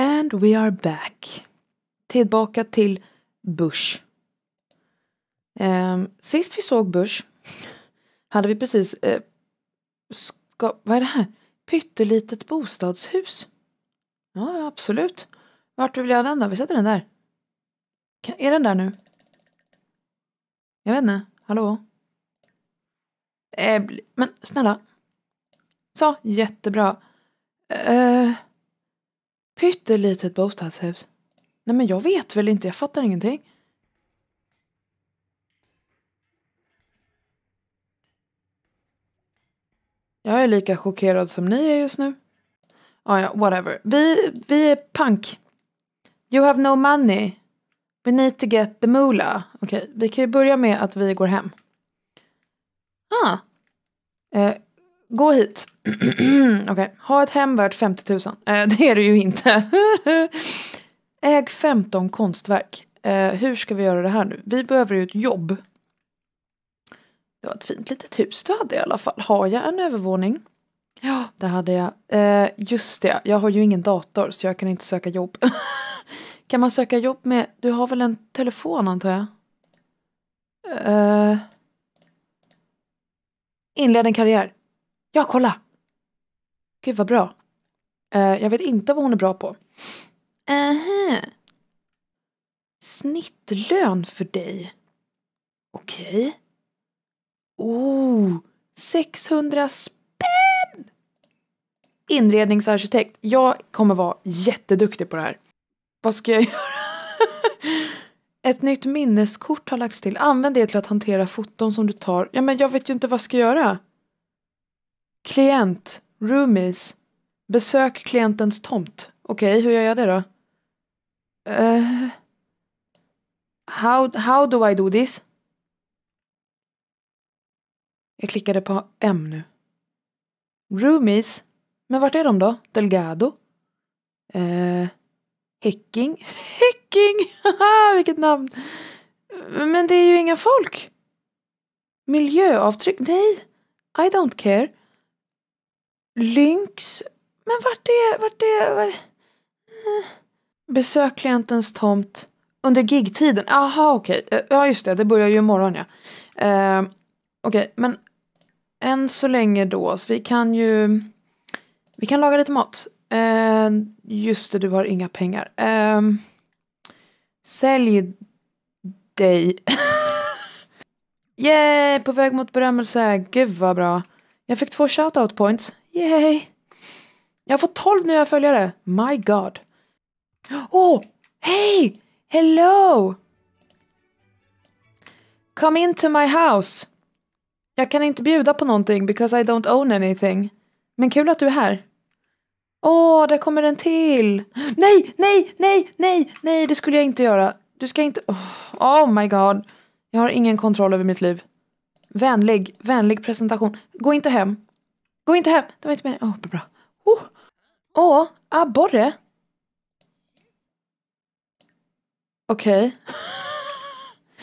And we are back. Tillbaka till Bush. Um, sist vi såg Bush hade vi precis... Uh, ska, vad är det här? Pyttelitet bostadshus. Ja, absolut. Vart vill jag ha den då? Vi sätter den där. Kan, är den där nu? Jag vet inte. Hallå? Äh, men snälla. Så, jättebra. Uh, Pyttelitet bostadshus. Nej men jag vet väl inte, jag fattar ingenting. Jag är lika chockerad som ni är just nu. Ja, ah, ja, whatever. Vi, vi är punk. You have no money. We need to get the mula. Okej, okay, vi kan ju börja med att vi går hem. Ah. Eh, Gå hit. Okej, okay. ha ett hem värt 50 000. Eh, det är det ju inte. Äg 15 konstverk. Eh, hur ska vi göra det här nu? Vi behöver ju ett jobb. Det var ett fint litet hus du hade i alla fall. Har jag en övervåning? Ja, det hade jag. Eh, just det, jag har ju ingen dator så jag kan inte söka jobb. kan man söka jobb med... Du har väl en telefon antar jag? Eh, inled en karriär. Ja, kolla! Gud vad bra. Uh, jag vet inte vad hon är bra på. Aha. Snittlön för dig. Okej. Okay. Oh, 600 spänn! Inredningsarkitekt. Jag kommer vara jätteduktig på det här. Vad ska jag göra? Ett nytt minneskort har lagts till. Använd det till att hantera foton som du tar. Ja, men jag vet ju inte vad jag ska göra. Klient, roomies. Besök klientens tomt. Okej, okay, hur gör jag det då? Uh, how, how do I do this? Jag klickade på M nu. Roomies? Men vart är de då? Delgado? Eh, Häcking? Häcking! Haha, vilket namn! Men det är ju inga folk! Miljöavtryck? Nej! I don't care. Lynx? Men vart är, vart är, vart eh. Besök klientens tomt under gigtiden. Aha, okej. Okay. Eh, ja, just det. Det börjar ju imorgon, ja. Eh, okej, okay. men än så länge då, så vi kan ju... Vi kan laga lite mat. Eh, just det, du har inga pengar. Eh, sälj dig. Yay, på väg mot berömmelse. Gud vad bra. Jag fick två shoutout points. Yay! Jag har fått 12 nya följare. My God. Åh, oh, hej! Hello! Come into my house. Jag kan inte bjuda på någonting because I don't own anything. Men kul att du är här. Åh, oh, där kommer den till! Nej, nej, nej, nej, nej, det skulle jag inte göra. Du ska inte... Oh, oh my god. Jag har ingen kontroll över mitt liv. Vänlig, vänlig presentation. Gå inte hem. Gå inte hem! Det var inte meningen. Åh, oh, bra. Åh, oh. oh, abborre! Okej.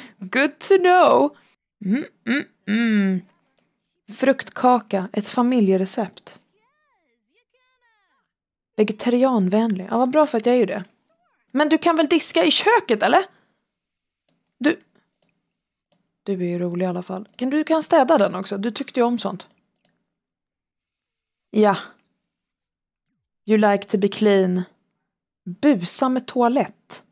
Okay. Good to know! Mm, mm, mm. Fruktkaka, ett familjerecept. Vegetarianvänlig. Ja, vad bra för att jag är ju det. Men du kan väl diska i köket, eller? Du... Du är ju rolig i alla fall. Kan du kan städa den också? Du tyckte ju om sånt. Ja. You like to be clean. Busa med toalett.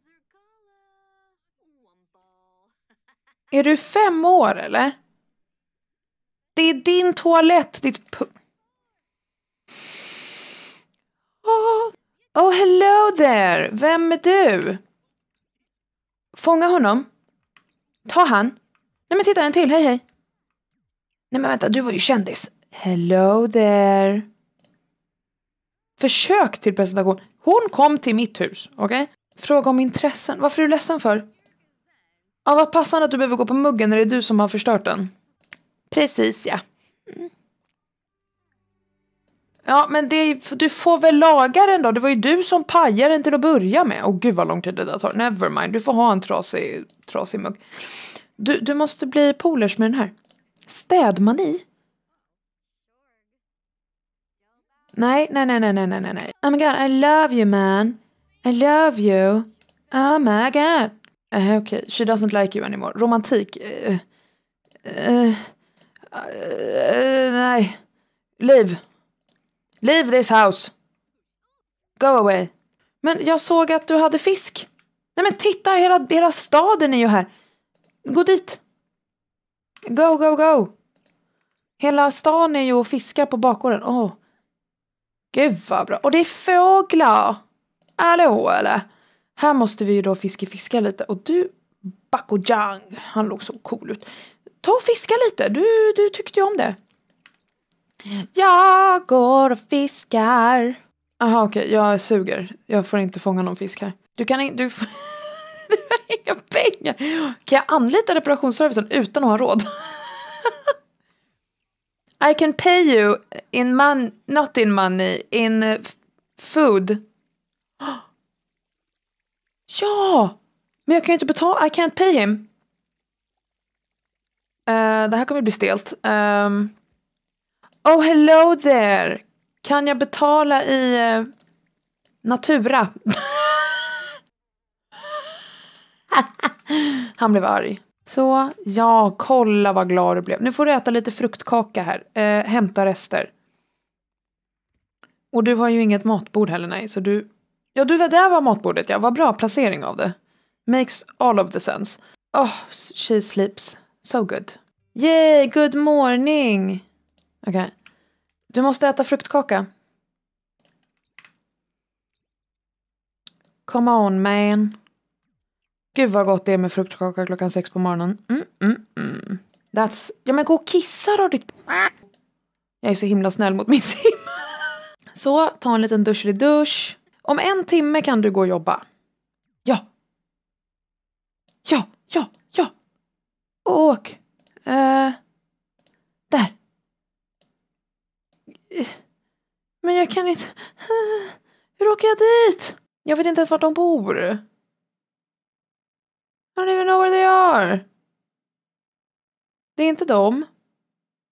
Är du fem år eller? Det är din toalett, ditt pu- oh. oh, hello there! Vem är du? Fånga honom. Ta han. Nej men titta, en till. Hej hej. Nej men vänta, du var ju kändis. Hello there. Försök till presentation. Hon kom till mitt hus, okej? Okay? Fråga om intressen. Varför är du ledsen för? Ja, vad passande att du behöver gå på muggen när det är du som har förstört den. Precis ja. Mm. Ja, men det, är du får väl laga den då. Det var ju du som pajade den till att börja med. Åh oh, gud vad lång tid det där tar. Nevermind, du får ha en trasig, trasig mugg. Du, du måste bli polers med den här. Städmani? Nej, nej, nej, nej, nej, nej, nej. Oh my god, I love you man. I love you. Oh my god. Uh, Okej, okay. she doesn't like you anymore. Romantik. Uh, uh, nej. Leave. Leave this house. Go away. Men jag såg att du hade fisk. Nej men titta, hela, hela staden är ju här. Gå dit. Go, go, go! Hela stan är ju och fiskar på bakgården. Åh. Oh. Gud vad bra. Och det är fåglar! Hallå eller? Här måste vi ju då fiskefiska lite. Och du, Bakojang, han låg så cool ut. Ta och fiska lite, du, du tyckte ju om det. Jag går och fiskar. Aha, okej, okay. jag suger. Jag får inte fånga någon fisk här. Du kan inte... Du, har inga pengar. Kan jag anlita reparationsservicen utan att ha råd? I can pay you in man, not in money, in eh, food. Ja! Men jag kan ju inte betala, I can't pay him. Uh, det här kommer bli stelt. Um, oh hello there! Kan jag betala i uh, Natura? Han blev arg. Så, ja, kolla vad glad du blev. Nu får du äta lite fruktkaka här. Eh, hämta rester. Och du har ju inget matbord heller, nej, så du... Ja, du, där var matbordet, ja. Vad bra placering av det. Makes all of the sense. Oh, she sleeps so good. Yay, good morning! Okej. Okay. Du måste äta fruktkaka. Come on, man. Gud vad gott det är med fruktkaka klockan sex på morgonen. Mm, mm, mm. That's... Ja men gå och kissa då ditt... Jag är så himla snäll mot min sim. Så, ta en liten dusch i dusch. Om en timme kan du gå och jobba. Ja. Ja, ja, ja. Åk. Eh. Där. Men jag kan inte... Hur åker jag dit? Jag vet inte ens vart de bor. I don't even know where they are. Det är inte dem.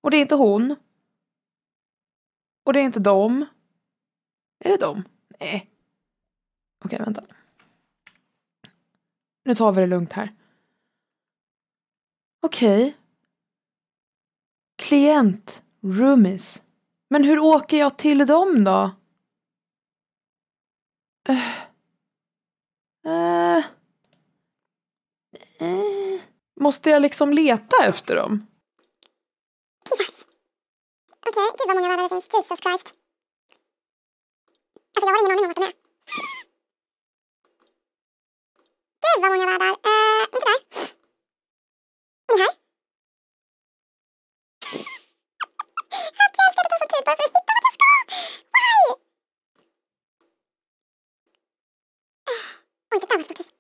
Och det är inte hon. Och det är inte dem. Är det dem? Nej. Okej, okay, vänta. Nu tar vi det lugnt här. Okej. Okay. Klient. Roomies. Men hur åker jag till dem då? Uh. Uh. Eh, måste jag liksom leta efter dem? Jesus. Okej, okay, gud vad många världar det finns. Jesus Christ. Alltså jag har ingen aning om vart de är. Gud vad många världar. Eh, inte där. Är ni här? Alltså jag ska inte ta sån tid bara för att hitta vart jag ska. Why? Oj, det där var ett stort hus.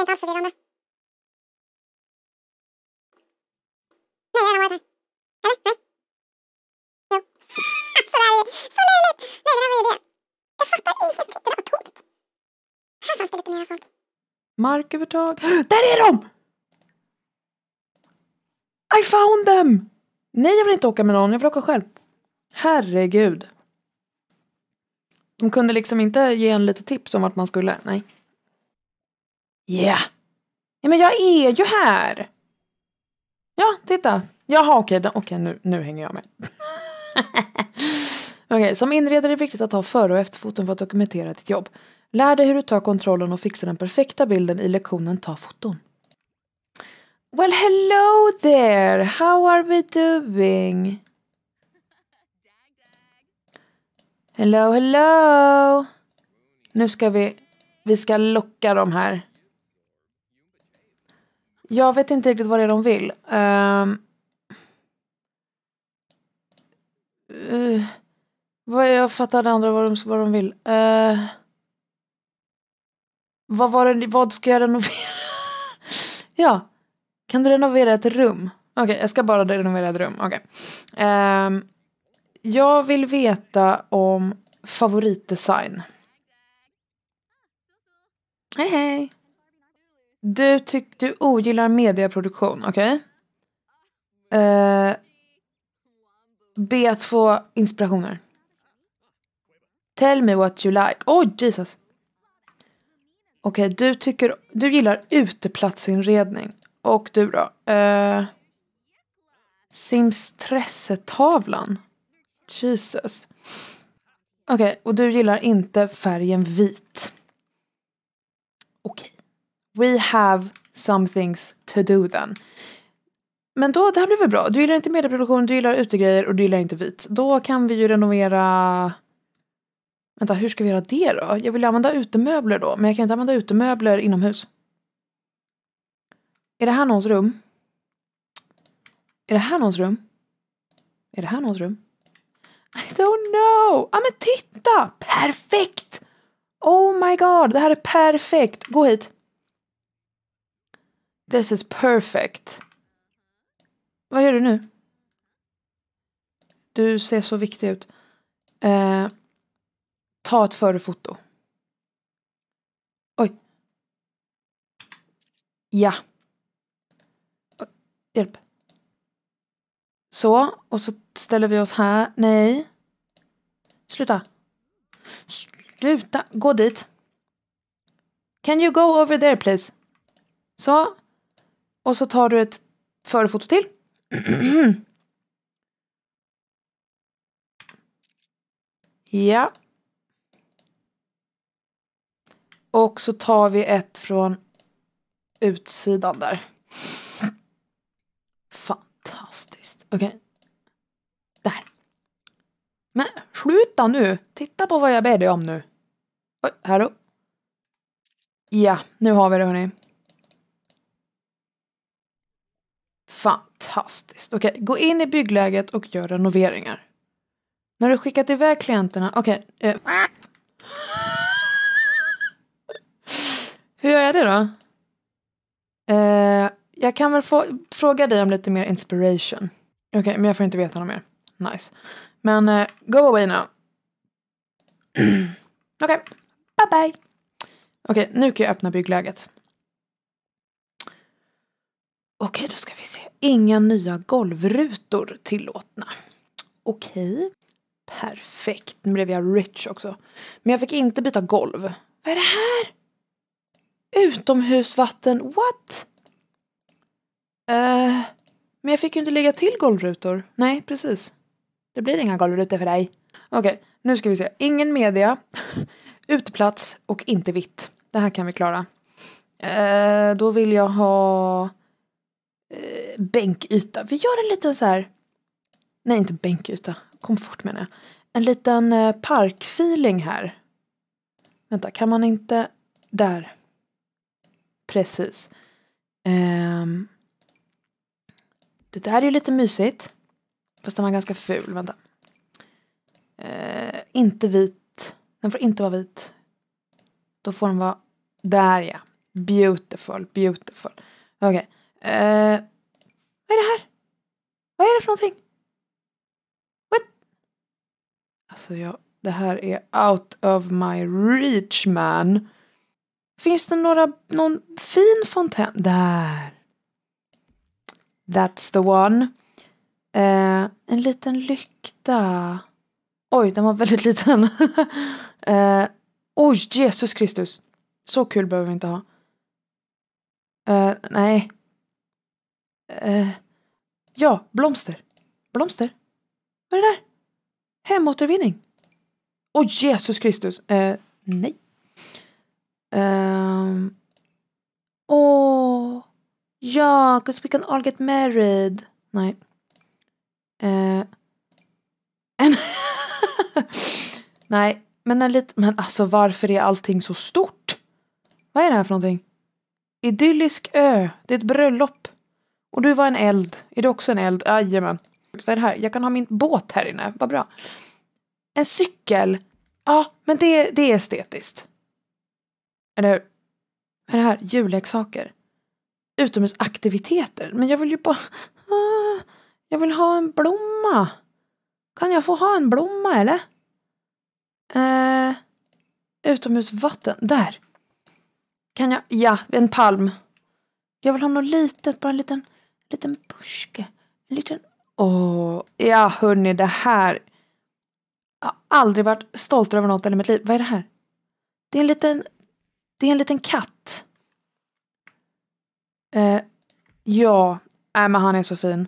är inte alls förvirrande. Nej, jag har varit här. Eller? Nej? Jo. alltså det så löjligt! Nej, det där var ju det. Jag fattar ingenting. Det där var tomt. Här fanns det lite mera folk. Markövertag. Där är de! I found them! Nej, jag vill inte åka med någon. Jag vill åka själv. Herregud. De kunde liksom inte ge en lite tips om vart man skulle. Nej. Yeah! Ja, men jag är ju här! Ja, titta. Jaha, okej, okay, okay, nu, nu hänger jag med. okej, okay, som inredare är det viktigt att ha före och efterfoton för att dokumentera ditt jobb. Lär dig hur du tar kontrollen och fixar den perfekta bilden i lektionen Ta foton. Well, hello there! How are we doing? Hello, hello! Nu ska vi, vi ska locka dem här. Jag vet inte riktigt vad det är de vill. Um, uh, vad, jag fattar det andra vad de, vad de vill. Uh, vad, var det, vad ska jag renovera? ja, kan du renovera ett rum? Okej, okay, jag ska bara renovera ett rum. Okay. Um, ehm, jag vill veta om favoritdesign. Hej hej! Du, tyck, du ogillar medieproduktion, okej? Okay? Eh, be att få inspirationer. Tell me what you like. Oj, oh, Jesus. Okej, okay, du tycker... Du gillar uteplatsinredning. Och du då? Eh, Simstressetavlan. Jesus. Okej, okay, och du gillar inte färgen vit. Okej. Okay. We have some things to do then. Men då, det här blir väl bra. Du gillar inte medieproduktion, du gillar utegrejer och du gillar inte vit. Då kan vi ju renovera... Vänta, hur ska vi göra det då? Jag vill använda utemöbler då, men jag kan inte använda utemöbler inomhus. Är det här någons rum? Är det här någons rum? Är det här någons rum? I don't know! Ja ah, men titta! Perfekt! Oh my god, det här är perfekt! Gå hit! This is perfect. Vad gör du nu? Du ser så viktig ut. Eh, ta ett förefoto. Oj. Ja. Hjälp. Så, och så ställer vi oss här. Nej. Sluta. Sluta. Gå dit. Can you go over there please? Så och så tar du ett förefoto till. ja. Och så tar vi ett från utsidan där. Fantastiskt. Okej. Okay. Där. Men sluta nu! Titta på vad jag ber dig om nu. Oj, här hallå. Ja, nu har vi det hörni. Fantastiskt. Okej, okay. gå in i byggläget och gör renoveringar. När du skickat iväg klienterna, okej. Okay, eh. Hur gör jag det då? Eh, jag kan väl få fråga dig om lite mer inspiration. Okej, okay, men jag får inte veta något mer. Nice. Men eh, go away now. okej, bye bye. Okej, nu kan jag öppna byggläget. Okej, då ska vi se. Inga nya golvrutor tillåtna. Okej. Perfekt. Nu blev jag rich också. Men jag fick inte byta golv. Vad är det här? Utomhusvatten. What? Uh, men jag fick ju inte lägga till golvrutor. Nej, precis. Det blir inga golvrutor för dig. Okej, nu ska vi se. Ingen media, uteplats och inte vitt. Det här kan vi klara. Uh, då vill jag ha eh, bänkyta. Vi gör en liten så här, nej inte bänkyta, komfort menar jag. En liten eh, parkfeeling här. Vänta, kan man inte, där. Precis. Eh, det där är ju lite mysigt. Fast den var ganska ful, vänta. Eh, inte vit. Den får inte vara vit. Då får den vara... Där ja. Beautiful, beautiful. Okej. Okay. Eh, vad är det här? Vad är det för någonting? What? Alltså, jag, det här är out of my reach, man. Finns det några, någon fin fontän? Där. That's the one. Eh, en liten lykta. Oj, den var väldigt liten. eh, oj, Jesus Kristus. Så kul behöver vi inte ha. Eh, nej, Eh, ja, blomster. Blomster. Vad är det där? Hemåtervinning. Åh, oh, Jesus Kristus. Eh, nej. Um, oh, ja, cause we can all get married. Nej. Uh, nej, men en liten, men alltså varför är allting så stort? Vad är det här för någonting? Idyllisk ö, det är ett bröllop. Och du var en eld. Är du också en eld? Jajamän. Vad är det här? Jag kan ha min båt här inne. Vad bra. En cykel. Ja, men det, det är estetiskt. Eller hur? Vad är det här? Julleksaker. Utomhusaktiviteter. Men jag vill ju bara... Ah, jag vill ha en blomma. Kan jag få ha en blomma eller? Eh, utomhusvatten. Där. Kan jag? Ja, en palm. Jag vill ha något litet, bara en liten liten buske. En liten... Åh, oh, ja hörni det här. Jag har aldrig varit stoltare över något i mitt liv. Vad är det här? Det är en liten... Det är en liten katt. Eh, ja, äh, men han är så fin.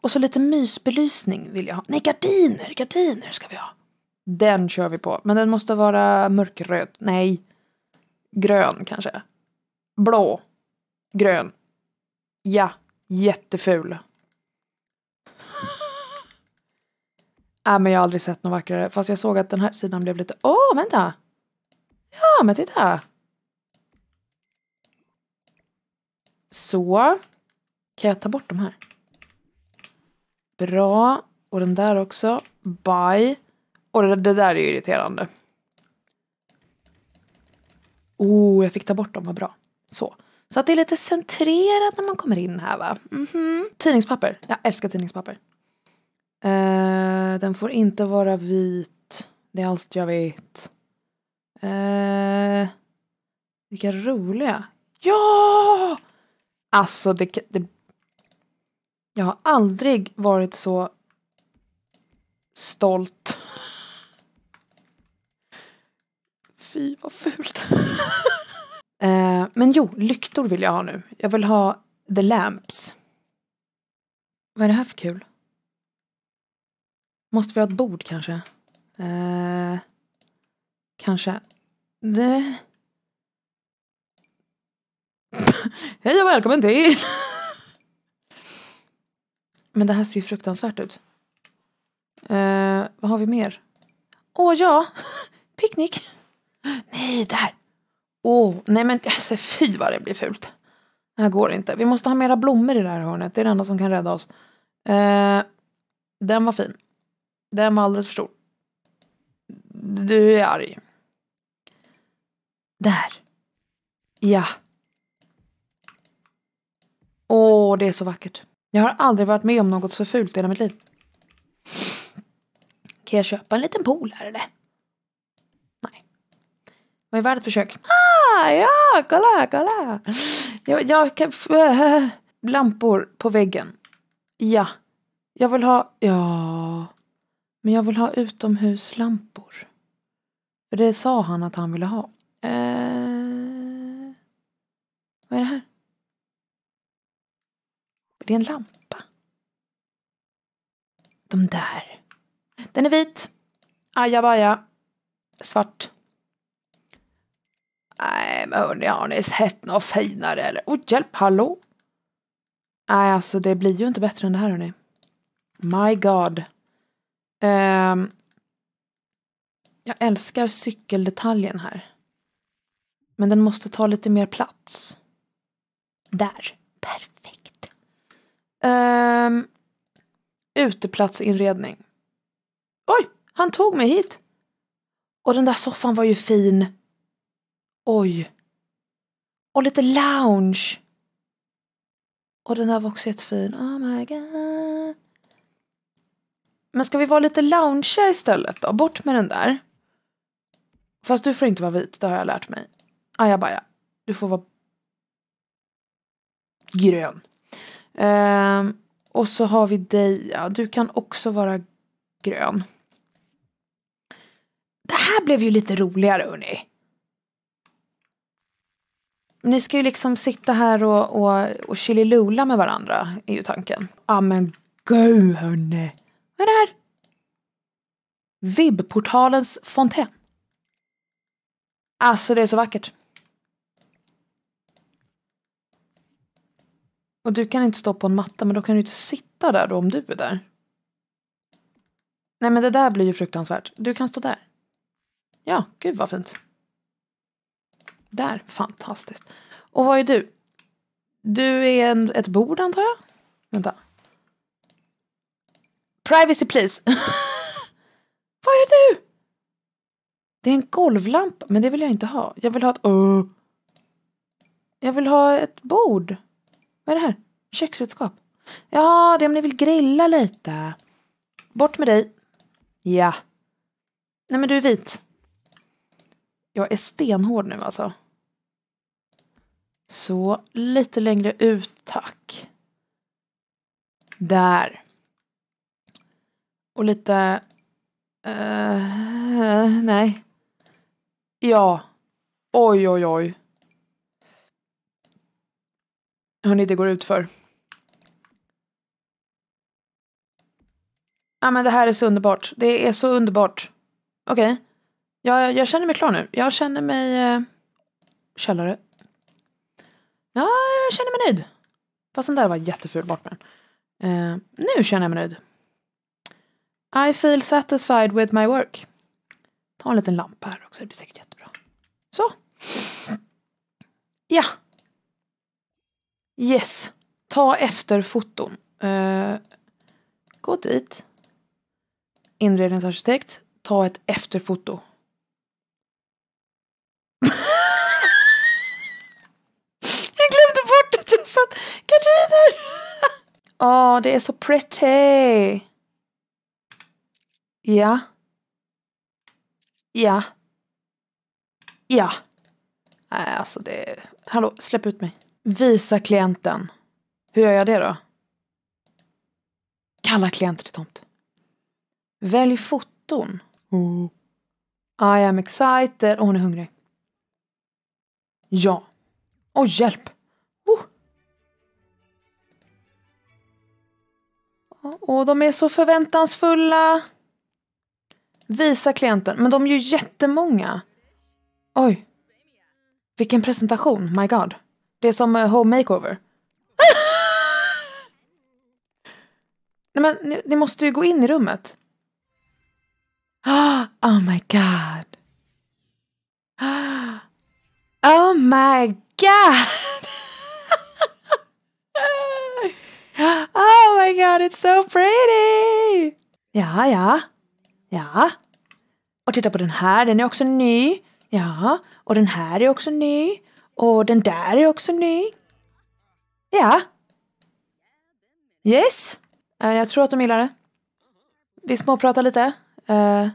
Och så lite mysbelysning vill jag ha. Nej, gardiner! Gardiner ska vi ha. Den kör vi på. Men den måste vara mörkröd. Nej. Grön kanske. Blå. Grön. Ja. Jätteful. äh, men jag har aldrig sett något vackrare. Fast jag såg att den här sidan blev lite... Åh, oh, vänta! Ja, men titta! Så. Kan jag ta bort de här? Bra. Och den där också. Bye. Och det, det där är ju irriterande. Oh, jag fick ta bort dem, vad bra. Så. Så att det är lite centrerat när man kommer in här va. Mm -hmm. Tidningspapper, jag älskar tidningspapper. Uh, den får inte vara vit, det är allt jag vet. Uh, vilka roliga. Ja! Alltså det, det... Jag har aldrig varit så stolt. Fy vad fult. Eh, men jo, lyktor vill jag ha nu. Jag vill ha The Lamps. Vad är det här för kul? Måste vi ha ett bord kanske? Eh, kanske. Det... Hej och välkommen till! Men det här ser ju fruktansvärt ut. Eh, vad har vi mer? Åh oh, ja! Picknick! Nej, där! Åh, oh, nej men alltså, fy vad det blir fult. Det här går inte. Vi måste ha mera blommor i det här hörnet. Det är det enda som kan rädda oss. Eh, den var fin. Den var alldeles för stor. Du är arg. Där. Ja. Åh, oh, det är så vackert. Jag har aldrig varit med om något så fult i hela mitt liv. Kan jag köpa en liten pool här eller? Vad är värd ett försök. Ah, ja, kolla, kolla. Jag, jag kan... Äh, lampor på väggen. Ja. Jag vill ha... Ja. Men jag vill ha utomhuslampor. För det sa han att han ville ha. Eh, vad är det här? Det är en lampa. De där. Den är vit. Ajabaja. Svart men hörni, har ni sett något finare eller? Åh, oh, hjälp, hallå? Nej, alltså det blir ju inte bättre än det här hörni. My God. Um, jag älskar cykeldetaljen här. Men den måste ta lite mer plats. Där. Perfekt. Um, uteplatsinredning. Oj, han tog mig hit. Och den där soffan var ju fin. Oj och lite lounge. Och den här var också jättefin. Oh my god. Men ska vi vara lite loungea istället då? Bort med den där. Fast du får inte vara vit, det har jag lärt mig. Ajabaja. Du får vara grön. Um, och så har vi dig, ja, du kan också vara grön. Det här blev ju lite roligare hörni. Ni ska ju liksom sitta här och, och, och chililula med varandra, är ju tanken. Ja men gud hörni! Vad är det här? Vibbportalens fontän. Alltså det är så vackert. Och du kan inte stå på en matta men då kan du inte sitta där då om du är där. Nej men det där blir ju fruktansvärt. Du kan stå där. Ja, gud vad fint. Där, fantastiskt. Och vad är du? Du är en, ett bord antar jag? Vänta. Privacy please. vad är du? Det är en golvlampa, men det vill jag inte ha. Jag vill ha ett... Uh. Jag vill ha ett bord. Vad är det här? Köksredskap. Ja, det är om ni vill grilla lite. Bort med dig. Ja. Nej men du är vit. Jag är stenhård nu alltså. Så lite längre ut tack. Där. Och lite... Uh, nej. Ja. Oj, oj, oj. Hörni, det går ut för. Ja, men det här är så underbart. Det är så underbart. Okej. Okay. Jag, jag känner mig klar nu. Jag känner mig... Uh, källare. Ja, jag känner mig nöjd. Fast den där var jätteful, bort med den. Uh, nu känner jag mig nöjd. I feel satisfied with my work. Ta en liten lampa här också, det blir säkert jättebra. Så. Ja. Yes. Ta efter foton. Uh, eh, gå dit. Inredningsarkitekt. Ta ett efterfoto. Åh, oh, det är så pretty! Ja. Ja. Ja. Nej, alltså det... Hallå, släpp ut mig. Visa klienten. Hur gör jag det då? Kalla klienten till tomt. Välj foton. Mm. I am excited. Och hon är hungrig. Ja. Åh, oh, hjälp! Och de är så förväntansfulla. Visa klienten, men de är ju jättemånga. Oj. Vilken presentation, my god. Det är som eh, home makeover. Nej men ni, ni, måste ju gå in i rummet. Oh my god. Oh my god. Oh my god, it's so pretty! Ja, ja, ja. Och titta på den här, den är också ny. Ja, och den här är också ny. Och den där är också ny. Ja. Yes. Eh, jag tror att de gillar det. Vi småpratar lite. Eh,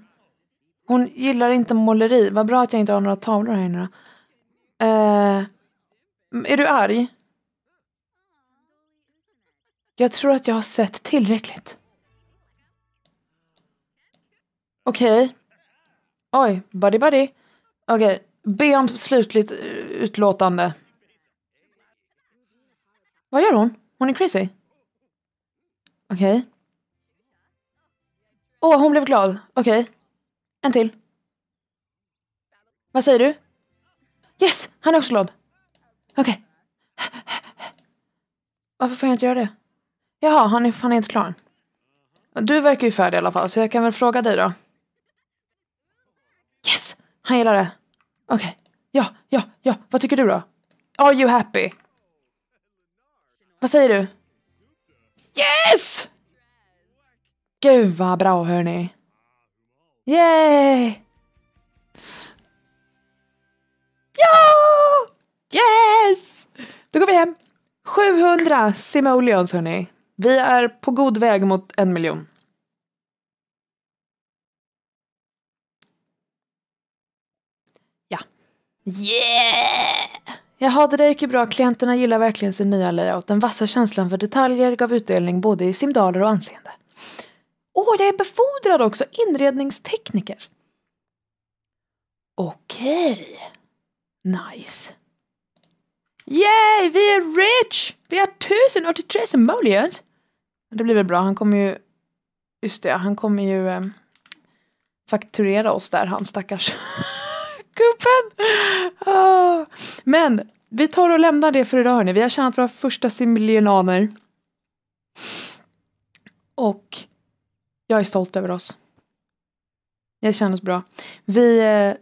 hon gillar inte måleri. Vad bra att jag inte har några tavlor här inne då. Eh, är du arg? Jag tror att jag har sett tillräckligt. Okej. Okay. Oj, buddy buddy. Okej, okay. be om slutligt eh, utlåtande. Vad gör hon? Hon är crazy. Okej. Okay. Åh, oh, hon blev glad. Okej. Okay. En till. Vad säger du? Yes, han är också glad. Okej. Okay. Varför får jag inte göra det? Jaha, han är, han är inte klar. Du verkar ju färdig i alla fall, så jag kan väl fråga dig då. Yes! Han gillar det. Okej. Okay. Ja, ja, ja. Vad tycker du då? Are you happy? Vad säger du? Yes! Gud vad bra hörni. Yay! Ja! Yes! Då går vi hem. 700 simoleons hörni. Vi är på god väg mot en miljon. Ja. Yeah! Jaha, det där gick ju bra. Klienterna gillar verkligen sin nya layout. Den vassa känslan för detaljer gav utdelning både i simdaler och anseende. Åh, oh, jag är befordrad också! Inredningstekniker. Okej. Okay. Nice. Yay, vi är rich! Vi har 1083 simoleons! Det blir väl bra, han kommer ju... Just det, han kommer ju eh, fakturera oss där, han stackars gubben! Oh. Men vi tar och lämnar det för idag hörni. Vi har tjänat våra första similjonaner. Och jag är stolt över oss. Det kändes bra. Vi eh,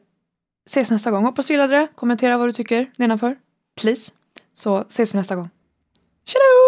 ses nästa gång. Hoppas du gillade det. Kommentera vad du tycker nedanför. Please. Så ses vi nästa gång. Tjena!